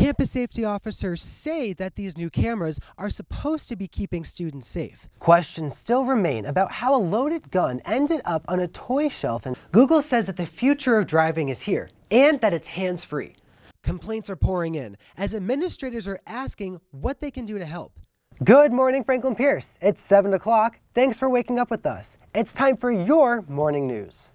Campus safety officers say that these new cameras are supposed to be keeping students safe. Questions still remain about how a loaded gun ended up on a toy shelf. And Google says that the future of driving is here and that it's hands-free. Complaints are pouring in as administrators are asking what they can do to help. Good morning, Franklin Pierce. It's 7 o'clock. Thanks for waking up with us. It's time for your morning news.